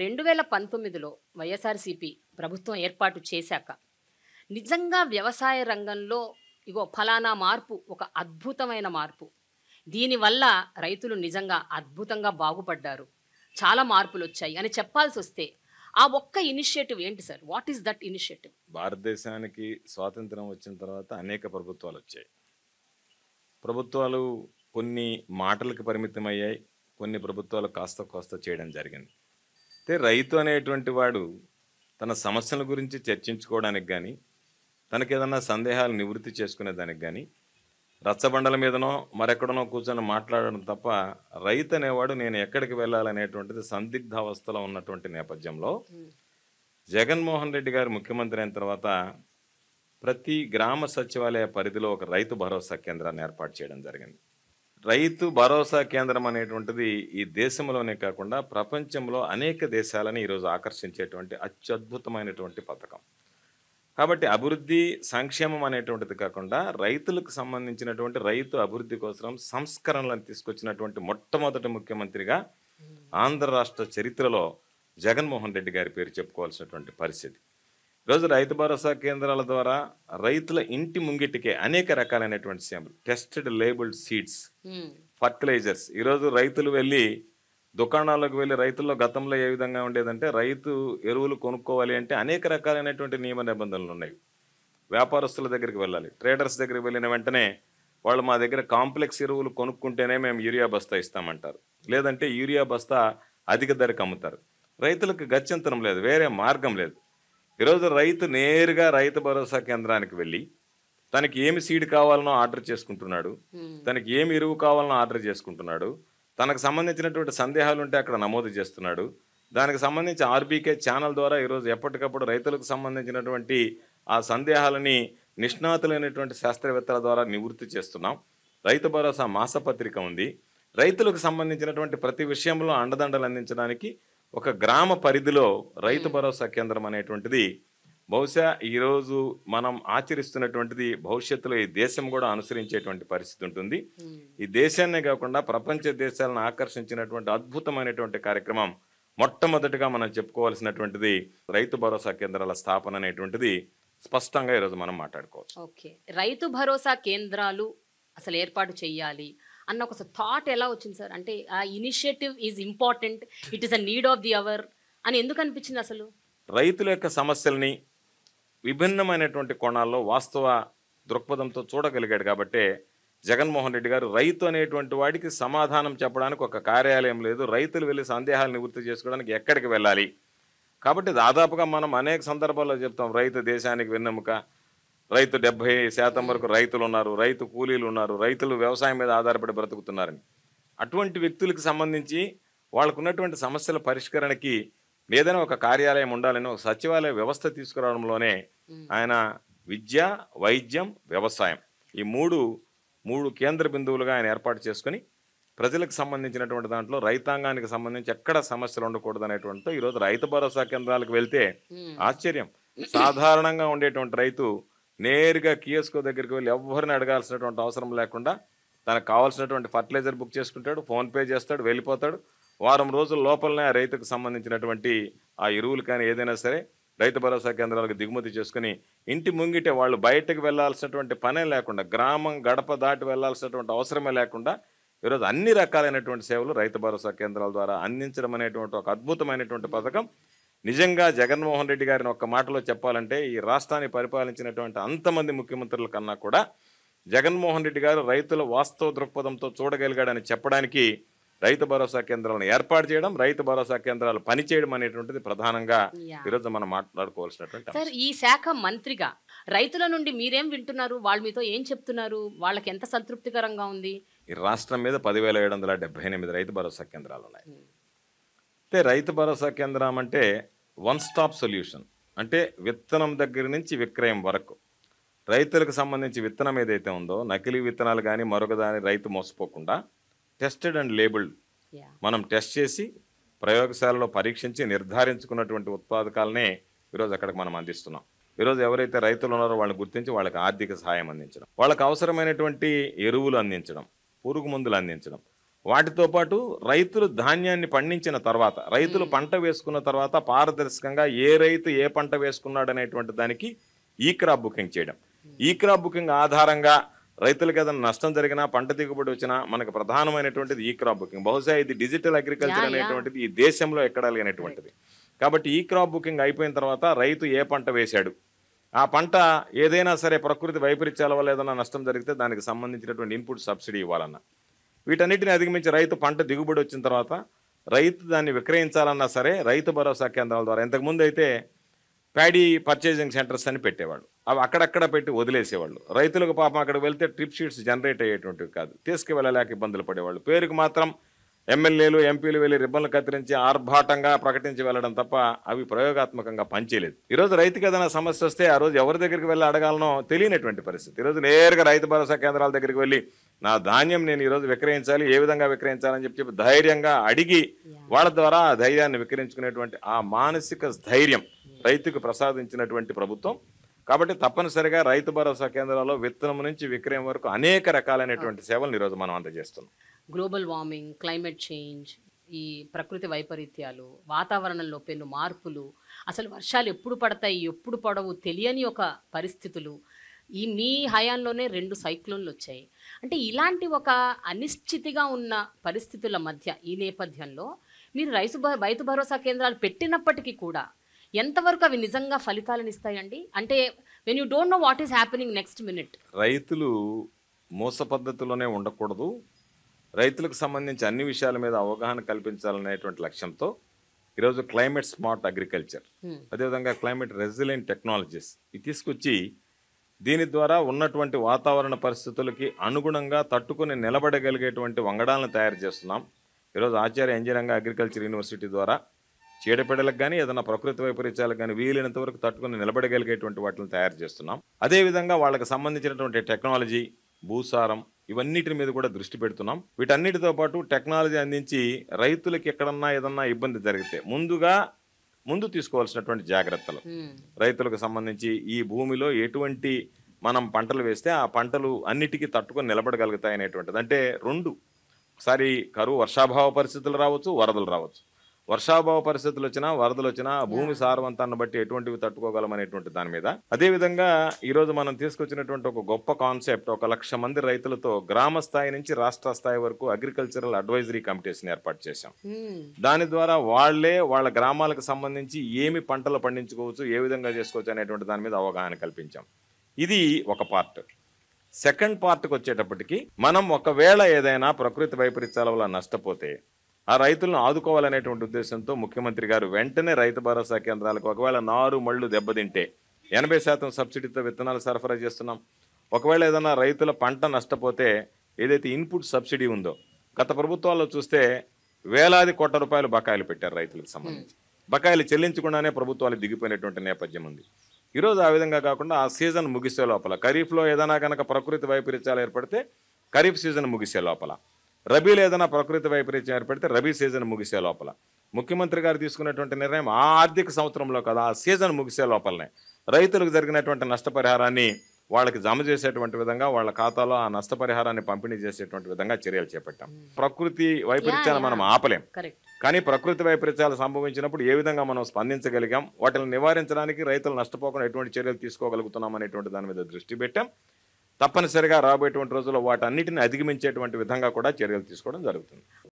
రెండు వేల పంతొమ్మిదిలో వైఎస్ఆర్సీపీ ప్రభుత్వం ఏర్పాటు చేశాక నిజంగా వ్యవసాయ రంగంలో ఇగో ఫలానా మార్పు ఒక అద్భుతమైన మార్పు దీనివల్ల రైతులు నిజంగా అద్భుతంగా బాగుపడ్డారు చాలా మార్పులు వచ్చాయి అని చెప్పాల్సి వస్తే ఆ ఒక్క ఇనిషియేటివ్ ఏంటి sir what is that initiative భారతదేశానికి స్వాతంత్రం వచ్చిన తర్వాత అనేక ప్రభుత్వాలు వచ్చాయి ప్రభుత్వాలు కొన్ని మాటలకు పరిమితమయ్యాయి కొన్ని ప్రభుత్వాలు కాస్త కాస్త చేయడం జరిగింది అయితే రైతు అనేటువంటి వాడు తన సమస్యల గురించి చర్చించుకోవడానికి కానీ తనకేదన్నా సందేహాలు నివృత్తి చేసుకునే దానికి కానీ రచ్చబండల మీదనో మరెక్కడనో కూర్చొని మాట్లాడడం తప్ప రైతు అనేవాడు నేను ఎక్కడికి వెళ్ళాలనేటువంటిది అవస్థలో ఉన్నటువంటి నేపథ్యంలో జగన్మోహన్ రెడ్డి గారు ముఖ్యమంత్రి అయిన తర్వాత ప్రతి గ్రామ సచివాలయ పరిధిలో ఒక రైతు భరోసా కేంద్రాన్ని ఏర్పాటు చేయడం జరిగింది రైతు భరోసా కేంద్రం అనేటువంటిది ఈ దేశంలోనే కాకుండా ప్రపంచంలో అనేక దేశాలని ఈరోజు ఆకర్షించేటువంటి అత్యద్భుతమైనటువంటి పథకం కాబట్టి అభివృద్ధి సంక్షేమం అనేటువంటిది కాకుండా రైతులకు సంబంధించినటువంటి రైతు అభివృద్ధి కోసం సంస్కరణలను తీసుకొచ్చినటువంటి మొట్టమొదటి ముఖ్యమంత్రిగా ఆంధ్ర రాష్ట్ర చరిత్రలో జగన్మోహన్ రెడ్డి గారి పేరు చెప్పుకోవాల్సినటువంటి పరిస్థితి ఈరోజు రైతు భరోసా కేంద్రాల ద్వారా రైతుల ఇంటి ముంగిటికే అనేక రకాలైనటువంటి సేమలు టెస్టెడ్ లేబుల్డ్ సీడ్స్ ఫర్టిలైజర్స్ ఈరోజు రైతులు వెళ్ళి దుకాణాలకు వెళ్ళి రైతుల్లో గతంలో ఏ విధంగా ఉండేదంటే రైతు ఎరువులు కొనుక్కోవాలి అంటే అనేక రకాలైనటువంటి నియమ నిబంధనలు ఉన్నాయి వ్యాపారస్తుల దగ్గరికి వెళ్ళాలి ట్రేడర్స్ దగ్గరికి వెళ్ళిన వెంటనే వాళ్ళు మా దగ్గర కాంప్లెక్స్ ఎరువులు కొనుక్కుంటేనే మేము యూరియా బస్తా ఇస్తామంటారు లేదంటే యూరియా బస్తా అధిక ధరకు అమ్ముతారు రైతులకు గత్యంతరం లేదు వేరే మార్గం లేదు ఈరోజు రైతు నేరుగా రైతు భరోసా కేంద్రానికి వెళ్ళి తనకి ఏమి సీడ్ కావాలనో ఆర్డర్ చేసుకుంటున్నాడు తనకి ఏమి ఎరువు కావాలనో ఆర్డర్ చేసుకుంటున్నాడు తనకు సంబంధించినటువంటి సందేహాలు ఉంటే అక్కడ నమోదు చేస్తున్నాడు దానికి సంబంధించి ఆర్బీకే ఛానల్ ద్వారా ఈరోజు ఎప్పటికప్పుడు రైతులకు సంబంధించినటువంటి ఆ సందేహాలని నిష్ణాతులైనటువంటి శాస్త్రవేత్తల ద్వారా నివృత్తి చేస్తున్నాం రైతు భరోసా మాసపత్రిక ఉంది రైతులకు సంబంధించినటువంటి ప్రతి విషయంలో అండదండలు అందించడానికి ఒక గ్రామ పరిధిలో రైతు భరోసా కేంద్రం అనేటువంటిది బహుశా ఈరోజు మనం ఆచరిస్తున్నటువంటిది భవిష్యత్తులో ఈ దేశం కూడా అనుసరించేటువంటి పరిస్థితి ఉంటుంది ఈ దేశాన్నే కాకుండా ప్రపంచ దేశాలను ఆకర్షించినటువంటి అద్భుతమైనటువంటి కార్యక్రమం మొట్టమొదటిగా మనం చెప్పుకోవాల్సినటువంటిది రైతు భరోసా కేంద్రాల స్థాపన అనేటువంటిది స్పష్టంగా ఈరోజు మనం మాట్లాడుకోవచ్చు ఓకే రైతు భరోసా కేంద్రాలు అసలు ఏర్పాటు చేయాలి అన్న ఒక థాట్ ఎలా వచ్చింది సార్ అంటే ఆ initiative is important it is a need of the hour అని ఎందుకు అనిపించింది అసలు రైతుల యొక్క సమస్యల్ని విభిన్నమైనటువంటి కోణాల్లో వాస్తవ దృక్పథంతో చూడగలిగాడు కాబట్టి జగన్మోహన్ రెడ్డి గారు రైతు అనేటువంటి వాడికి సమాధానం చెప్పడానికి ఒక కార్యాలయం లేదు రైతులు వెళ్ళి సందేహాలు నివృత్తి చేసుకోవడానికి ఎక్కడికి వెళ్ళాలి కాబట్టి దాదాపుగా మనం అనేక సందర్భాల్లో చెప్తాం రైతు దేశానికి వెన్నెముక రైతు డెబ్బై శాతం వరకు రైతులు ఉన్నారు రైతు కూలీలు ఉన్నారు రైతులు వ్యవసాయం మీద ఆధారపడి బ్రతుకుతున్నారని అటువంటి వ్యక్తులకు సంబంధించి వాళ్ళకున్నటువంటి సమస్యల పరిష్కరణకి ఏదైనా ఒక కార్యాలయం ఉండాలని ఒక సచివాలయ వ్యవస్థ తీసుకురావడంలోనే ఆయన విద్య వైద్యం వ్యవసాయం ఈ మూడు మూడు కేంద్ర బిందువులుగా ఆయన ఏర్పాటు చేసుకుని ప్రజలకు సంబంధించినటువంటి దాంట్లో రైతాంగానికి సంబంధించి ఎక్కడ సమస్యలు ఉండకూడదు అనేటువంటితో ఈరోజు రైతు భరోసా కేంద్రాలకు వెళ్తే ఆశ్చర్యం సాధారణంగా ఉండేటువంటి రైతు నేరుగా కియోస్కో దగ్గరికి వెళ్ళి ఎవరిని అడగాల్సినటువంటి అవసరం లేకుండా తనకు కావాల్సినటువంటి ఫర్టిలైజర్ బుక్ చేసుకుంటాడు ఫోన్పే చేస్తాడు వెళ్ళిపోతాడు వారం రోజుల లోపలనే ఆ రైతుకు సంబంధించినటువంటి ఆ ఎరువులు కానీ ఏదైనా సరే రైతు భరోసా కేంద్రాలకు దిగుమతి చేసుకుని ఇంటి ముంగిటే వాళ్ళు బయటకు వెళ్లాల్సినటువంటి పనే లేకుండా గ్రామం గడప దాటి వెళ్లాల్సినటువంటి అవసరమే లేకుండా ఈరోజు అన్ని రకాలైనటువంటి సేవలు రైతు భరోసా కేంద్రాల ద్వారా అందించడం అనేటువంటి ఒక అద్భుతమైనటువంటి పథకం నిజంగా జగన్మోహన్ రెడ్డి గారిని ఒక్క మాటలో చెప్పాలంటే ఈ రాష్ట్రాన్ని పరిపాలించినటువంటి అంతమంది ముఖ్యమంత్రుల కన్నా కూడా జగన్మోహన్ రెడ్డి గారు రైతుల వాస్తవ దృక్పథంతో చూడగలిగాడని చెప్పడానికి రైతు భరోసా కేంద్రాలను ఏర్పాటు చేయడం రైతు భరోసా కేంద్రాలు పనిచేయడం అనేటువంటిది ప్రధానంగా ఈరోజు మనం మాట్లాడుకోవాల్సినటువంటి సార్ ఈ శాఖ మంత్రిగా రైతుల నుండి మీరేం వింటున్నారు వాళ్ళ మీతో ఏం చెప్తున్నారు వాళ్ళకి ఎంత సంతృప్తికరంగా ఉంది ఈ రాష్ట్రం మీద పదివేల ఏడు వందల డెబ్బై ఎనిమిది రైతు భరోసా కేంద్రాలు ఉన్నాయి అయితే రైతు భరోసా కేంద్రం అంటే వన్ స్టాప్ సొల్యూషన్ అంటే విత్తనం దగ్గర నుంచి విక్రయం వరకు రైతులకు సంబంధించి విత్తనం ఏదైతే ఉందో నకిలీ విత్తనాలు కానీ మరొక దాని రైతు మోసపోకుండా టెస్టెడ్ అండ్ లేబుల్డ్ మనం టెస్ట్ చేసి ప్రయోగశాలలో పరీక్షించి నిర్ధారించుకున్నటువంటి ఉత్పాదకాలనే ఈరోజు అక్కడికి మనం అందిస్తున్నాం ఈరోజు ఎవరైతే రైతులు ఉన్నారో వాళ్ళని గుర్తించి వాళ్ళకి ఆర్థిక సహాయం అందించడం వాళ్ళకి అవసరమైనటువంటి ఎరువులు అందించడం పురుగు మందులు అందించడం వాటితో పాటు రైతులు ధాన్యాన్ని పండించిన తర్వాత రైతులు పంట వేసుకున్న తర్వాత పారదర్శకంగా ఏ రైతు ఏ పంట వేసుకున్నాడు అనేటువంటి దానికి ఈ క్రాప్ బుకింగ్ చేయడం ఈ క్రాప్ బుకింగ్ ఆధారంగా రైతులకు ఏదైనా నష్టం జరిగినా పంట దిగుబడి వచ్చినా మనకు ప్రధానమైనటువంటిది ఈ క్రాప్ బుకింగ్ బహుశా ఇది డిజిటల్ అగ్రికల్చర్ అనేటువంటిది ఈ దేశంలో ఎక్కడ లేనటువంటిది కాబట్టి ఈ క్రాప్ బుకింగ్ అయిపోయిన తర్వాత రైతు ఏ పంట వేశాడు ఆ పంట ఏదైనా సరే ప్రకృతి వైపరీత్యాల వల్ల ఏదైనా నష్టం జరిగితే దానికి సంబంధించినటువంటి ఇన్పుట్ సబ్సిడీ ఇవ్వాలన్నా వీటన్నిటిని అధిగమించి రైతు పంట దిగుబడి వచ్చిన తర్వాత రైతు దాన్ని విక్రయించాలన్నా సరే రైతు భరోసా కేంద్రాల ద్వారా ఇంతకుముందు అయితే ప్యాడీ పర్చేజింగ్ సెంటర్స్ అని పెట్టేవాళ్ళు అవి అక్కడక్కడ పెట్టి వదిలేసేవాళ్ళు రైతులకు పాపం అక్కడికి వెళ్తే ట్రిప్ షీట్స్ జనరేట్ అయ్యేటువంటివి కాదు తీసుకువెళ్ళలేక ఇబ్బందులు పడేవాళ్ళు పేరుకు మాత్రం ఎమ్మెల్యేలు ఎంపీలు వెళ్ళి రిబ్బన్లు కత్తిరించి ఆర్భాటంగా ప్రకటించి వెళ్ళడం తప్ప అవి ప్రయోగాత్మకంగా పనిచేయలేదు ఈరోజు రైతుకి ఏదైనా సమస్య వస్తే ఆ రోజు ఎవరి దగ్గరికి వెళ్ళి అడగాలనో తెలియనటువంటి పరిస్థితి ఈరోజు నేరుగా రైతు భరోసా కేంద్రాల దగ్గరికి వెళ్ళి నా ధాన్యం నేను ఈరోజు విక్రయించాలి ఏ విధంగా విక్రయించాలని చెప్పి చెప్పి ధైర్యంగా అడిగి వాళ్ళ ద్వారా ఆ ధైర్యాన్ని విక్రయించుకునేటువంటి ఆ మానసిక స్థైర్యం రైతుకు ప్రసాదించినటువంటి ప్రభుత్వం కాబట్టి తప్పనిసరిగా రైతు భరోసా కేంద్రాల్లో విత్తనం నుంచి విక్రయం వరకు అనేక రకాలైనటువంటి సేవలు ఈరోజు మనం అందజేస్తున్నాం గ్లోబల్ వార్మింగ్ క్లైమేట్ చేంజ్ ఈ ప్రకృతి వైపరీత్యాలు వాతావరణంలో పెను మార్పులు అసలు వర్షాలు ఎప్పుడు పడతాయి ఎప్పుడు పడవు తెలియని ఒక పరిస్థితులు ఈ మీ హయాంలోనే రెండు సైక్లోన్లు వచ్చాయి అంటే ఇలాంటి ఒక అనిశ్చితిగా ఉన్న పరిస్థితుల మధ్య ఈ నేపథ్యంలో మీరు రైతు రైతు భరోసా కేంద్రాలు పెట్టినప్పటికీ కూడా ఎంతవరకు అవి నిజంగా ఫలితాలను ఇస్తాయండి అంటే when you don't know what is happening next minute రైతులు మోస పద్ధతిలోనే ఉండకూడదు రైతులకు సంబంధించి అన్ని విషయాల మీద అవగాహన కల్పించాలనేటువంటి లక్ష్యంతో ఈరోజు క్లైమేట్ స్మార్ట్ అగ్రికల్చర్ అదేవిధంగా క్లైమేట్ రెసిలెంట్ టెక్నాలజీస్ ఇది తీసుకొచ్చి దీని ద్వారా ఉన్నటువంటి వాతావరణ పరిస్థితులకి అనుగుణంగా తట్టుకుని నిలబడగలిగేటువంటి వంగడాలను తయారు చేస్తున్నాం ఈరోజు ఆచార్య ఇంజనీరింగ్ అగ్రికల్చర్ యూనివర్సిటీ ద్వారా చీడపిడలకు కానీ ఏదైనా ప్రకృతి వైపరీత్యాలకు కానీ వీలైనంత వరకు తట్టుకుని నిలబడగలిగేటువంటి వాటిని తయారు చేస్తున్నాం అదేవిధంగా వాళ్ళకి సంబంధించినటువంటి టెక్నాలజీ భూసారం ఇవన్నిటి మీద కూడా దృష్టి పెడుతున్నాం వీటన్నిటితో పాటు టెక్నాలజీ అందించి రైతులకు ఎక్కడన్నా ఏదన్నా ఇబ్బంది జరిగితే ముందుగా ముందు తీసుకోవాల్సినటువంటి జాగ్రత్తలు రైతులకు సంబంధించి ఈ భూమిలో ఎటువంటి మనం పంటలు వేస్తే ఆ పంటలు అన్నిటికీ తట్టుకొని నిలబడగలుగుతాయి అనేటువంటిది అంటే రెండు ఒకసారి కరువు వర్షాభావ పరిస్థితులు రావచ్చు వరదలు రావచ్చు వర్షాభావ పరిస్థితులు వచ్చినా వరదలు వచ్చినా భూమి సారవంతాన్ని బట్టి ఎటువంటివి తట్టుకోగలం అనేటువంటి దాని మీద అదేవిధంగా ఈరోజు మనం తీసుకొచ్చినటువంటి ఒక గొప్ప కాన్సెప్ట్ ఒక లక్ష మంది రైతులతో గ్రామ స్థాయి నుంచి రాష్ట్ర స్థాయి వరకు అగ్రికల్చరల్ అడ్వైజరీ కమిటీస్ ఏర్పాటు చేశాం దాని ద్వారా వాళ్లే వాళ్ళ గ్రామాలకు సంబంధించి ఏమి పంటలు పండించుకోవచ్చు ఏ విధంగా చేసుకోవచ్చు అనేటువంటి దాని మీద అవగాహన కల్పించాం ఇది ఒక పార్ట్ సెకండ్ పార్ట్కి వచ్చేటప్పటికి మనం ఒకవేళ ఏదైనా ప్రకృతి వైపరీత్యాల వల్ల నష్టపోతే ఆ రైతులను ఆదుకోవాలనేటువంటి ఉద్దేశంతో ముఖ్యమంత్రి గారు వెంటనే రైతు భరోసా కేంద్రాలకు ఒకవేళ నారు మళ్ళు దెబ్బతింటే ఎనభై శాతం సబ్సిడీతో విత్తనాలు సరఫరా చేస్తున్నాం ఒకవేళ ఏదైనా రైతుల పంట నష్టపోతే ఏదైతే ఇన్పుట్ సబ్సిడీ ఉందో గత ప్రభుత్వాల్లో చూస్తే వేలాది కోట్ల రూపాయలు బకాయిలు పెట్టారు రైతులకు సంబంధించి hmm. బకాయిలు చెల్లించకుండానే ప్రభుత్వాలు దిగిపోయినటువంటి నేపథ్యం ఉంది ఈరోజు ఆ విధంగా కాకుండా ఆ సీజన్ ముగిసే లోపల ఖరీఫ్లో ఏదైనా కనుక ప్రకృతి వైపరీత్యాలు ఏర్పడితే ఖరీఫ్ సీజన్ ముగిసే లోపల రబీలో ఏదైనా ప్రకృతి వైపరీత్యం ఏర్పడితే రబీ సీజన్ ముగిసే లోపల ముఖ్యమంత్రి గారు తీసుకున్నటువంటి నిర్ణయం ఆ ఆర్థిక సంవత్సరంలో కదా ఆ సీజన్ ముగిసే లోపలనే రైతులకు జరిగినటువంటి నష్టపరిహారాన్ని వాళ్ళకి జమ చేసేటువంటి విధంగా వాళ్ళ ఖాతాలో ఆ నష్టపరిహారాన్ని పంపిణీ చేసేటువంటి విధంగా చర్యలు చేపట్టాం ప్రకృతి వైపరీత్యాన్ని మనం ఆపలేం కానీ ప్రకృతి వైపరీత్యాలు సంభవించినప్పుడు ఏ విధంగా మనం స్పందించగలిగాం వాటిని నివారించడానికి రైతులు నష్టపోకుండా ఎటువంటి చర్యలు తీసుకోగలుగుతున్నాం అనేటువంటి దాని మీద దృష్టి పెట్టాం తప్పనిసరిగా రాబోయేటువంటి రోజుల్లో వాటన్నిటిని అధిగమించేటువంటి విధంగా కూడా చర్యలు తీసుకోవడం జరుగుతుంది